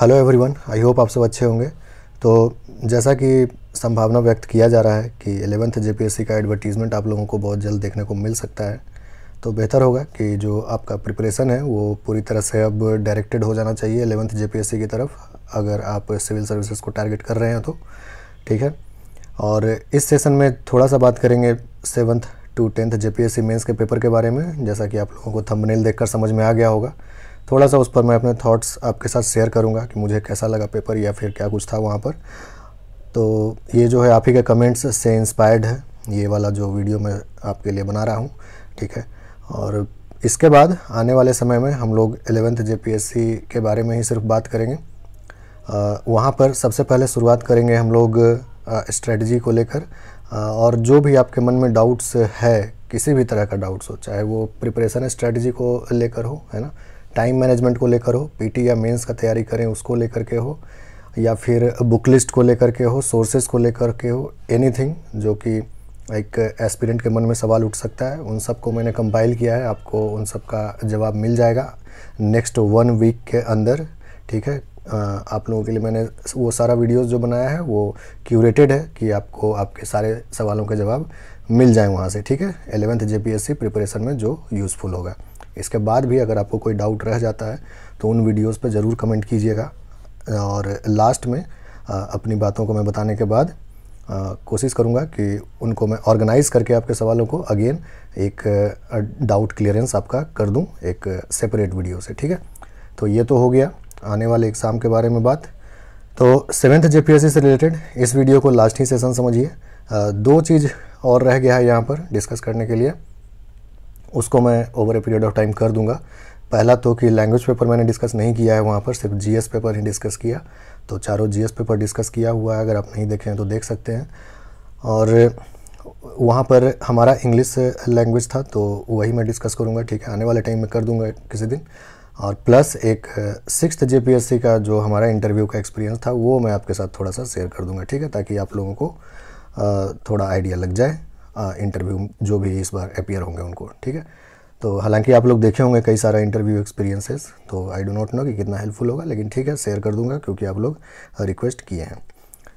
hello everyone I hope आप सब अच्छे होंगे तो जैसा कि संभावना व्यक्त किया जा रहा है कि एलेवंथ जे का एडवर्टीज़मेंट आप लोगों को बहुत जल्द देखने को मिल सकता है तो बेहतर होगा कि जो आपका प्रिपरेशन है वो पूरी तरह से अब डायरेक्टेड हो जाना चाहिए एलेवंथ जे की तरफ अगर आप सिविल सर्विसेज को टारगेट कर रहे हैं तो ठीक है और इस सेशन में थोड़ा सा बात करेंगे seventh to tenth J P के पेपर के बारे में जैसा कि आप लोगों को थंबनेल देखकर समझ में आ गया होगा थोड़ा सा उस पर मैं अपने थॉट्स आपके साथ शेयर करूँगा कि मुझे कैसा लगा पेपर या फिर क्या कुछ था वहाँ पर तो ये जो है आप ही के कमेंट्स से इंस्पायर्ड है ये वाला जो वीडियो मैं आपके लिए बना रहा हूँ ठीक है और इसके बाद आने वाले समय में हम लोग एलेवेंथ जे के बारे में ही सिर्फ बात करेंगे वहाँ पर सबसे पहले शुरुआत करेंगे हम लोग स्ट्रेटजी को लेकर और जो भी आपके मन में डाउट्स है किसी भी तरह का डाउट्स हो चाहे वो प्रिपरेशन स्ट्रेटजी को लेकर हो है ना टाइम मैनेजमेंट को लेकर हो पीटी या मेंस का तैयारी करें उसको लेकर के हो या फिर बुक लिस्ट को लेकर के हो सोर्सेज को लेकर के हो एनीथिंग जो कि एक एस्पिरेंट के मन में सवाल उठ सकता है उन सबको मैंने कंपाइल किया है आपको उन सब का जवाब मिल जाएगा नेक्स्ट वन वीक के अंदर ठीक है आप लोगों के लिए मैंने वो सारा वीडियोस जो बनाया है वो क्यूरेटेड है कि आपको आपके सारे सवालों के जवाब मिल जाए वहाँ से ठीक है एलेवेंथ जे प्रिपरेशन में जो यूज़फुल होगा इसके बाद भी अगर आपको कोई डाउट रह जाता है तो उन वीडियोज़ पर ज़रूर कमेंट कीजिएगा और लास्ट में अपनी बातों को मैं बताने के बाद कोशिश करूँगा कि उनको मैं ऑर्गेनाइज़ करके आपके सवालों को अगेन एक डाउट क्लियरेंस आपका कर दूँ एक सेपरेट वीडियो से ठीक है तो ये तो हो गया आने वाले एग्ज़ाम के बारे में बात तो सेवेंथ जे से रिलेटेड इस वीडियो को लास्ट ही सेसन समझिए दो चीज़ और रह गया है यहाँ पर डिस्कस करने के लिए उसको मैं over a period of time कर दूंगा पहला तो कि लैंग्वेज पेपर मैंने डिस्कस नहीं किया है वहाँ पर सिर्फ जी पेपर ही डिस्कस किया तो चारों जी पेपर डिस्कस किया हुआ है अगर आप नहीं देखे हैं तो देख सकते हैं और वहाँ पर हमारा इंग्लिश लैंग्वेज था तो वही मैं डिस्कस करूँगा ठीक है आने वाले टाइम में कर दूँगा किसी दिन और प्लस एक सिक्स जे का जो हमारा इंटरव्यू का एक्सपीरियंस था वो मैं आपके साथ थोड़ा सा शेयर कर दूँगा ठीक है ताकि आप लोगों को थोड़ा आइडिया लग जाए इंटरव्यू जो भी इस बार अपियर होंगे उनको ठीक है तो हालांकि आप लोग देखे होंगे कई सारा इंटरव्यू एक्सपीरियंसेस तो आई डो नॉट नो कि कितना हेल्पफुल होगा लेकिन ठीक है शेयर कर दूंगा क्योंकि आप लोग रिक्वेस्ट किए हैं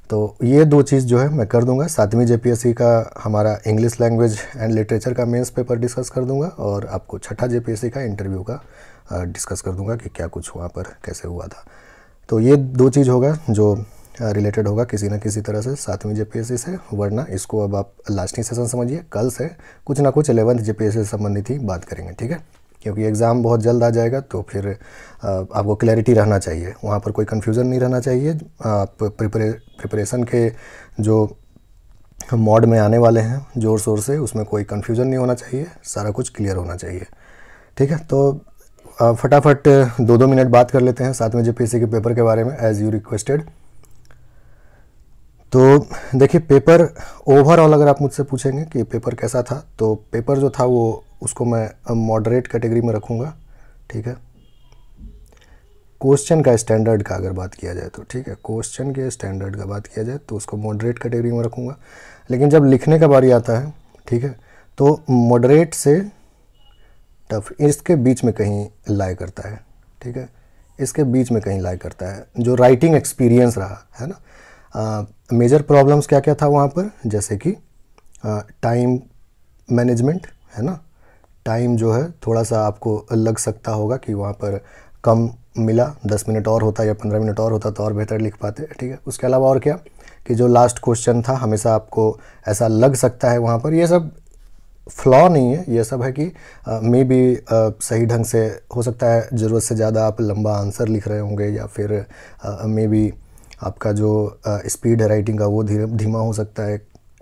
तो ये दो चीज़ जो है मैं कर दूंगा सातवीं जेपीएससी का हमारा इंग्लिश लैंग्वेज एंड लिटरेचर का मेंस पेपर डिस्कस कर दूंगा और आपको छठा जेपीएससी का इंटरव्यू का डिस्कस कर दूंगा कि क्या कुछ वहाँ पर कैसे हुआ था तो ये दो चीज़ होगा जो रिलेटेड होगा किसी ना किसी तरह से सातवीं जेपीएससी से वरना इसको अब आप लास्टिंग सेशन समझिए कल से कुछ ना कुछ एलेवंथ जेपीएससी से संबंधित ही बात करेंगे ठीक है क्योंकि एग्ज़ाम बहुत जल्द आ जाएगा तो फिर आपको क्लैरिटी रहना चाहिए वहाँ पर कोई कन्फ्यूज़न नहीं रहना चाहिए आप प्रिपरे प्रिपरेशन के जो मॉड में आने वाले हैं ज़ोर शोर से उसमें कोई कन्फ्यूज़न नहीं होना चाहिए सारा कुछ क्लियर होना चाहिए ठीक है तो फटाफट दो दो मिनट बात कर लेते हैं साथ में पी के पेपर के बारे में एज़ यू रिक्वेस्टेड तो देखिए पेपर ओवरऑल अगर आप मुझसे पूछेंगे कि पेपर कैसा था तो पेपर जो था वो उसको मैं मॉडरेट कैटेगरी में रखूँगा ठीक है क्वेश्चन का स्टैंडर्ड का अगर बात किया जाए तो ठीक है क्वेश्चन के स्टैंडर्ड का बात किया जाए तो उसको मॉडरेट कैटेगरी में रखूँगा लेकिन जब लिखने का बारी आता है ठीक है तो मॉडरेट से टफ इसके बीच में कहीं लाए करता है ठीक है इसके बीच में कहीं लाए करता है जो राइटिंग एक्सपीरियंस रहा है ना मेजर प्रॉब्लम्स क्या क्या था वहाँ पर जैसे कि टाइम मैनेजमेंट है ना टाइम जो है थोड़ा सा आपको लग सकता होगा कि वहाँ पर कम मिला दस मिनट और होता या पंद्रह मिनट और होता तो और बेहतर लिख पाते ठीक है उसके अलावा और क्या कि जो लास्ट क्वेश्चन था हमेशा आपको ऐसा लग सकता है वहाँ पर ये सब फ्लॉ नहीं है ये सब है कि मे बी सही ढंग से हो सकता है ज़रूरत से ज़्यादा आप लंबा आंसर लिख रहे होंगे या फिर मे बी आपका जो स्पीड है राइटिंग का वो धीरे धीमा हो सकता है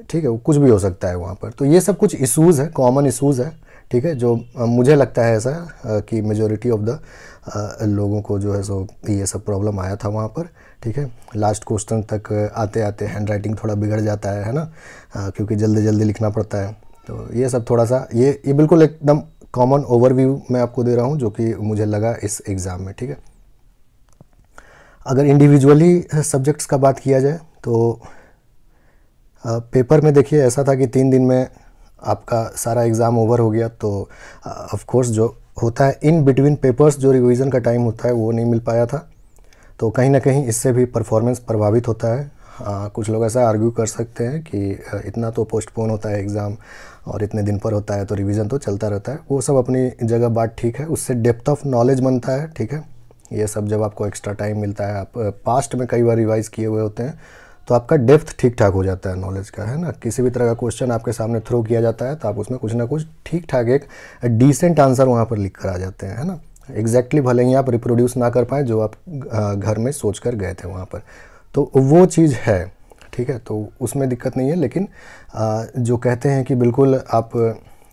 ठीक है वो कुछ भी हो सकता है वहाँ पर तो ये सब कुछ इशूज़ है कॉमन इशूज़ है ठीक है जो मुझे लगता है ऐसा कि मेजोरिटी ऑफ द लोगों को जो है सो ये सब प्रॉब्लम आया था वहाँ पर ठीक है लास्ट क्वेश्चन तक आते आते हैंड राइटिंग थोड़ा बिगड़ जाता है है ना क्योंकि जल्दी जल्दी लिखना पड़ता है तो ये सब थोड़ा सा ये ये बिल्कुल एकदम कॉमन ओवरव्यू मैं आपको दे रहा हूँ जो कि मुझे लगा इस एग्ज़ाम में ठीक है अगर इंडिविजुअली सब्जेक्ट्स का बात किया जाए तो पेपर में देखिए ऐसा था कि तीन दिन में आपका सारा एग्ज़ाम ओवर हो गया तो ऑफ कोर्स जो होता है इन बिटवीन पेपर्स जो रिवीजन का टाइम होता है वो नहीं मिल पाया था तो कहीं ना कहीं इससे भी परफॉर्मेंस प्रभावित होता है आ, कुछ लोग ऐसा आर्ग्यू कर सकते हैं कि इतना तो पोस्टपोन होता है एग्ज़ाम और इतने दिन पर होता है तो रिवीजन तो चलता रहता है वो सब अपनी जगह बात ठीक है उससे डेप्थ ऑफ नॉलेज बनता है ठीक है ये सब जब आपको एक्स्ट्रा टाइम मिलता है आप पास्ट में कई बार रिवाइज़ किए हुए होते हैं तो आपका डेप्थ ठीक ठाक हो जाता है नॉलेज का है ना किसी भी तरह का क्वेश्चन आपके सामने थ्रो किया जाता है तो आप उसमें कुछ ना कुछ ठीक ठाक एक डिसेंट आंसर वहाँ पर लिख कर आ जाते हैं है ना एग्जैक्टली exactly भले ही आप रिप्रोड्यूस ना कर पाएँ जो आप घर में सोच कर गए थे वहाँ पर तो वो चीज़ है ठीक है तो उसमें दिक्कत नहीं है लेकिन जो कहते हैं कि बिल्कुल आप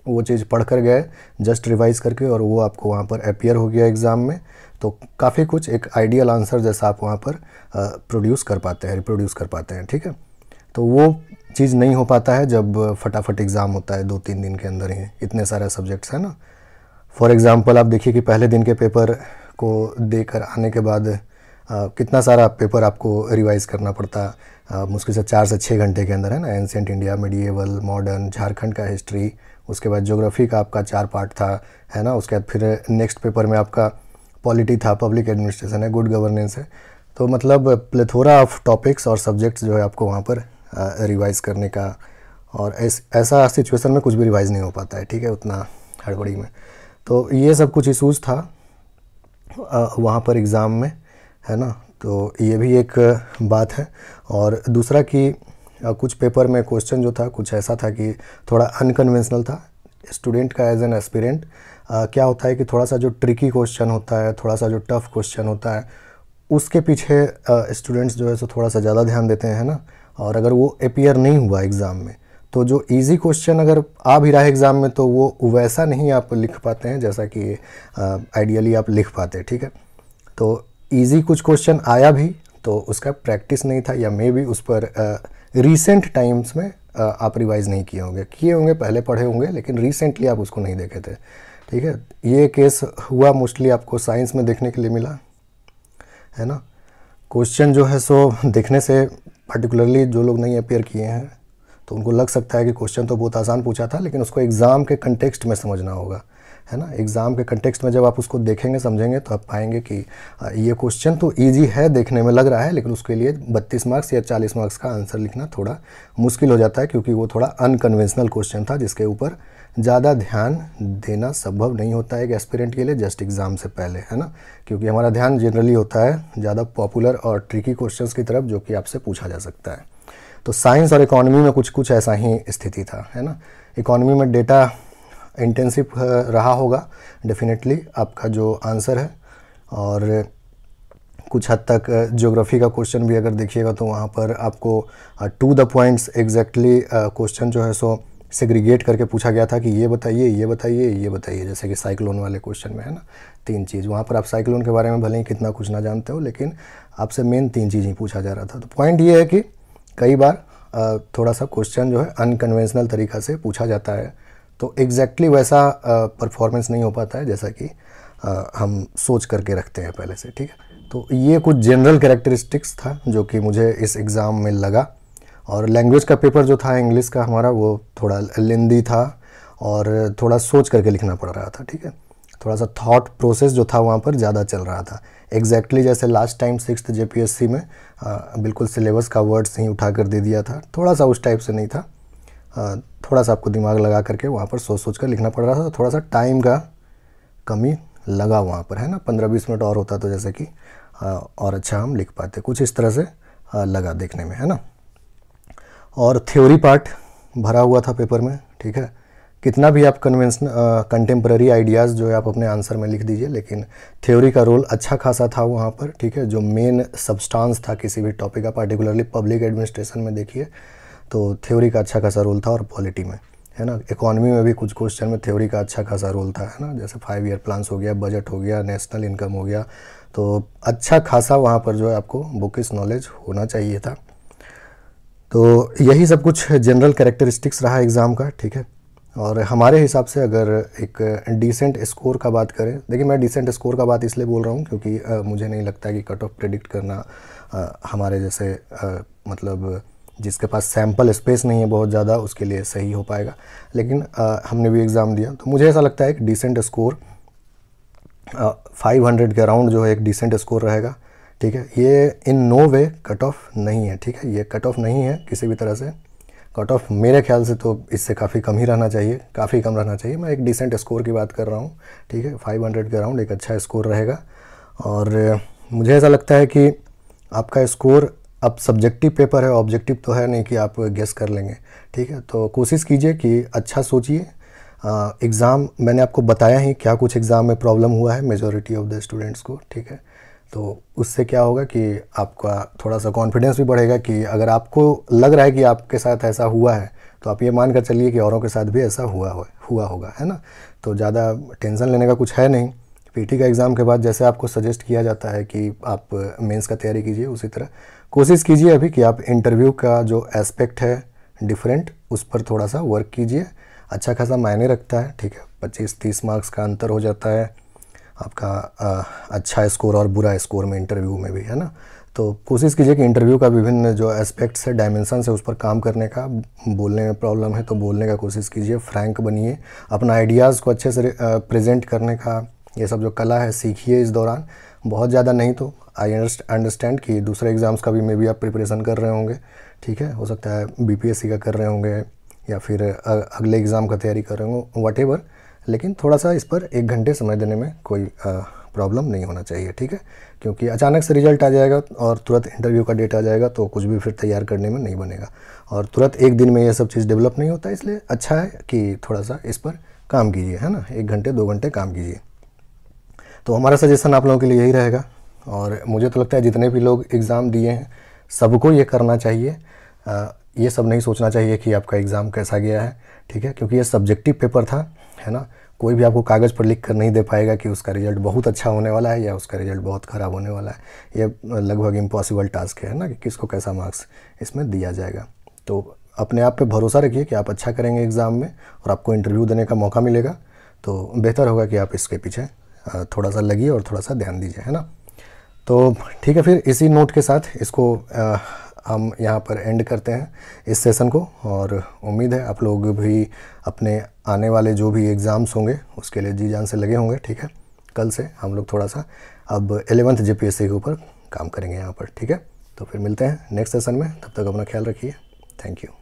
वो चीज़ पढ़ कर गए जस्ट रिवाइज़ करके और वो आपको वहाँ पर अपियर हो गया एग्ज़ाम में तो काफ़ी कुछ एक आइडियल आंसर जैसा आप वहाँ पर प्रोड्यूस कर पाते हैं रिप्रोड्यूस कर पाते हैं ठीक है तो वो चीज़ नहीं हो पाता है जब फटाफट एग्ज़ाम होता है दो तीन दिन के अंदर ही इतने सारे सब्जेक्ट्स हैं ना फॉर एग्ज़ाम्पल आप देखिए कि पहले दिन के पेपर को देकर आने के बाद आ, कितना सारा पेपर आपको रिवाइज़ करना पड़ता मुश्किल से चार से छः घंटे के अंदर है ना ancient India medieval modern Jharkhand का हिस्ट्री उसके बाद ज्योग्राफी का आपका चार पार्ट था है ना उसके बाद फिर नेक्स्ट पेपर में आपका पॉलिटी था पब्लिक एडमिनिस्ट्रेशन है गुड गवर्नेंस है तो मतलब प्लेथोरा ऑफ टॉपिक्स और सब्जेक्ट्स जो है आपको वहाँ पर रिवाइज़ करने का और ऐस, ऐसा सिचुएशन में कुछ भी रिवाइज़ नहीं हो पाता है ठीक है उतना हड़बड़ी में तो ये सब कुछ इशूज़ था वहाँ पर एग्ज़ाम में है ना तो ये भी एक बात है और दूसरा कि कुछ पेपर में क्वेश्चन जो था कुछ ऐसा था कि थोड़ा अनकन्वेंशनल था स्टूडेंट का एज एन एस्पिरेंट आ, क्या होता है कि थोड़ा सा जो ट्रिकी क्वेश्चन होता है थोड़ा सा जो टफ़ क्वेश्चन होता है उसके पीछे स्टूडेंट्स जो है सो थोड़ा सा ज़्यादा ध्यान देते हैं ना और अगर वो अपियर नहीं हुआ एग्ज़ाम में तो जो इजी क्वेश्चन अगर आ भी रहा है एग्ज़ाम में तो वो वैसा नहीं आप लिख पाते हैं जैसा कि आइडियली आप लिख पाते हैं ठीक है तो ईजी कुछ क्वेश्चन आया भी तो उसका प्रैक्टिस नहीं था या मे भी उस पर रिसेंट uh, टाइम्स में uh, आप रिवाइज़ नहीं किए होंगे किए होंगे पहले पढ़े होंगे लेकिन रिसेंटली आप उसको नहीं देखे थे ठीक है ये केस हुआ मोस्टली आपको साइंस में देखने के लिए मिला है ना क्वेश्चन जो है सो देखने से पर्टिकुलरली जो लोग नहीं अपेयर किए हैं तो उनको लग सकता है कि क्वेश्चन तो बहुत आसान पूछा था लेकिन उसको एग्ज़ाम के कंटेक्स्ट में समझना होगा है ना एग्ज़ाम के कंटेक्सट में जब आप उसको देखेंगे समझेंगे तो आप पाएंगे कि ये क्वेश्चन तो ईजी है देखने में लग रहा है लेकिन उसके लिए बत्तीस मार्क्स या चालीस मार्क्स का आंसर लिखना थोड़ा मुश्किल हो जाता है क्योंकि वो थोड़ा अनकन्वेंशनल क्वेश्चन था जिसके ऊपर ज़्यादा ध्यान देना संभव नहीं होता है एक एस्पिरेंट के लिए जस्ट एग्ज़ाम से पहले है ना क्योंकि हमारा ध्यान जनरली होता है ज़्यादा पॉपुलर और ट्रिकी क्वेश्चंस की तरफ जो कि आपसे पूछा जा सकता है तो साइंस और इकोनॉमी में कुछ कुछ ऐसा ही स्थिति था है ना इकोनॉमी में डेटा इंटेंसिव uh, रहा होगा डेफिनेटली आपका जो आंसर है और कुछ हद तक ज्योग्राफी uh, का क्वेश्चन भी अगर देखिएगा तो वहाँ पर आपको to the points exactly question जो है सो सेग्रीगेट करके पूछा गया था कि ये बताइए ये बताइए ये बताइए जैसे कि साइक्लोन वाले क्वेश्चन में है ना तीन चीज़ वहाँ पर आप साइक्लोन के बारे में भले ही कितना कुछ ना जानते हो लेकिन आपसे मेन तीन चीज़ ही पूछा जा रहा था तो पॉइंट ये है कि कई बार uh, थोड़ा सा क्वेश्चन जो है अनकन्वेंशनल तरीका से पूछा जाता है तो एग्जैक्टली exactly वैसा परफॉर्मेंस नहीं हो पाता है जैसा कि आ, हम सोच करके रखते हैं पहले से ठीक है तो ये कुछ जनरल कैरेक्टरिस्टिक्स था जो कि मुझे इस एग्ज़ाम में लगा और लैंग्वेज का पेपर जो था इंग्लिश का हमारा वो थोड़ा लेंदी था और थोड़ा सोच करके लिखना पड़ रहा था ठीक है थोड़ा सा थॉट प्रोसेस जो था वहाँ पर ज़्यादा चल रहा था एग्जैक्टली exactly जैसे लास्ट टाइम सिक्स जे में आ, बिल्कुल सिलेबस का वर्ड्स ही उठा कर दे दिया था थोड़ा सा उस टाइप से नहीं था हाँ, थोड़ा सा आपको दिमाग लगा करके वहाँ पर सोच सोच कर लिखना पड़ रहा था तो थोड़ा सा टाइम का कमी लगा वहाँ पर है ना पंद्रह बीस मिनट और होता तो जैसे कि हाँ, और अच्छा हम लिख पाते कुछ इस तरह से हाँ, लगा देखने में है ना और थ्योरी पार्ट भरा हुआ था पेपर में ठीक है कितना भी आप कन्वेंसन कंटेम्प्रेरी आइडियाज़ जो है आप अपने आंसर में लिख दीजिए लेकिन थ्योरी का रोल अच्छा खासा था वहाँ पर ठीक है जो मेन सब्सटेंस था किसी भी टॉपिक का पार्टिकुलरली पब्लिक एडमिनिस्ट्रेशन में देखिए तो थ्योरी का अच्छा खासा रोल था और पॉलिटी में है ना इकोनॉमी में भी कुछ क्वेश्चन में थ्योरी का अच्छा खासा रोल था है ना जैसे फाइव ईयर प्लान्स हो गया बजट हो गया नेशनल इनकम हो गया तो अच्छा खासा वहाँ पर जो है आपको बुकिस नॉलेज होना चाहिए था तो यही सब कुछ जनरल कैरेक्टरिस्टिक्स रहा एग्ज़ाम का ठीक है और हमारे हिसाब से अगर एक डिसेंट स्कोर का बात करें देखिए मैं डिसेंट स्कोर का बात इसलिए बोल रहा हूँ क्योंकि आ, मुझे नहीं लगता कि कट ऑफ प्रिडिक्ट करना आ, हमारे जैसे आ, मतलब जिसके पास सैम्पल स्पेस नहीं है बहुत ज़्यादा उसके लिए सही हो पाएगा लेकिन आ, हमने भी एग्ज़ाम दिया तो मुझे ऐसा लगता है कि डिसेंट स्कोर फाइव हंड्रेड के अराउंड जो है एक डिसेंट स्कोर रहेगा ठीक है ये in no way cut off नहीं है ठीक है ये कट ऑफ नहीं है किसी भी तरह से कट ऑफ मेरे ख्याल से तो इससे काफ़ी कम ही रहना चाहिए काफ़ी कम रहना चाहिए मैं एक डिसेंट स्कोर की बात कर रहा हूँ ठीक है 500 के अराउंड एक अच्छा स्कोर रहेगा और मुझे ऐसा लगता है कि आपका स्कोर अब सब्जेक्टिव पेपर है ऑब्जेक्टिव तो है नहीं कि आप गेस कर लेंगे ठीक है तो कोशिश कीजिए कि अच्छा सोचिए एग्ज़ाम मैंने आपको बताया ही क्या कुछ एग्ज़ाम में प्रॉब्लम हुआ है मेजोरिटी ऑफ द स्टूडेंट्स को ठीक है तो उससे क्या होगा कि आपका थोड़ा सा कॉन्फिडेंस भी बढ़ेगा कि अगर आपको लग रहा है कि आपके साथ ऐसा हुआ है तो आप ये मान कर चलिए कि औरों के साथ भी ऐसा हुआ हो हुआ होगा है ना तो ज़्यादा टेंशन लेने का कुछ है नहीं पीटी का एग्ज़ाम के बाद जैसे आपको सजेस्ट किया जाता है कि आप मेंस का तैयारी कीजिए उसी तरह कोशिश कीजिए अभी कि आप इंटरव्यू का जो एस्पेक्ट है डिफरेंट उस पर थोड़ा सा वर्क कीजिए अच्छा खासा मायने रखता है ठीक है पच्चीस तीस मार्क्स का अंतर हो जाता है आपका आ, अच्छा स्कोर और बुरा स्कोर में इंटरव्यू में भी है ना तो कोशिश कीजिए कि इंटरव्यू का विभिन्न जो एस्पेक्ट्स है डायमेंसन है उस पर काम करने का बोलने में प्रॉब्लम है तो बोलने का कोशिश कीजिए फ्रैंक बनिए अपना आइडियाज़ को अच्छे से प्रेजेंट करने का ये सब जो कला है सीखिए इस दौरान बहुत ज़्यादा नहीं तो आई अंडरस्टैंड कि दूसरे एग्ज़ाम्स का भी मे भी आप प्रिपरेशन कर रहे होंगे ठीक है हो सकता है बीपीएससी का कर रहे होंगे या फिर अगले एग्ज़ाम का तैयारी कर रहे होंगे वट लेकिन थोड़ा सा इस पर एक घंटे समय देने में कोई प्रॉब्लम नहीं होना चाहिए ठीक है क्योंकि अचानक से रिजल्ट आ जाएगा और तुरंत इंटरव्यू का डेट आ जाएगा तो कुछ भी फिर तैयार करने में नहीं बनेगा और तुरंत एक दिन में यह सब चीज़ डेवलप नहीं होता इसलिए अच्छा है कि थोड़ा सा इस पर काम कीजिए है ना एक घंटे दो घंटे काम कीजिए तो हमारा सजेशन आप लोगों के लिए यही रहेगा और मुझे तो लगता है जितने भी लोग एग्ज़ाम दिए हैं सबको ये करना चाहिए आ, ये सब नहीं सोचना चाहिए कि आपका एग्ज़ाम कैसा गया है ठीक है क्योंकि ये सब्जेक्टिव पेपर था है ना कोई भी आपको कागज़ पर लिख कर नहीं दे पाएगा कि उसका रिज़ल्ट बहुत अच्छा होने वाला है या उसका रिज़ल्ट बहुत ख़राब होने वाला है ये लगभग इम्पॉसिबल टास्क है ना कि किसको कैसा मार्क्स इसमें दिया जाएगा तो अपने आप पे भरोसा रखिए कि आप अच्छा करेंगे एग्ज़ाम में और आपको इंटरव्यू देने का मौका मिलेगा तो बेहतर होगा कि आप इसके पीछे थोड़ा सा लगिए और थोड़ा सा ध्यान दीजिए है ना तो ठीक है फिर इसी नोट के साथ इसको आ, हम यहाँ पर एंड करते हैं इस सेशन को और उम्मीद है आप लोग भी अपने आने वाले जो भी एग्ज़ाम्स होंगे उसके लिए जी जान से लगे होंगे ठीक है कल से हम लोग थोड़ा सा अब एलेवंथ जे के ऊपर काम करेंगे यहाँ पर ठीक है तो फिर मिलते हैं नेक्स्ट सेशन में तब तक अपना ख्याल रखिए थैंक यू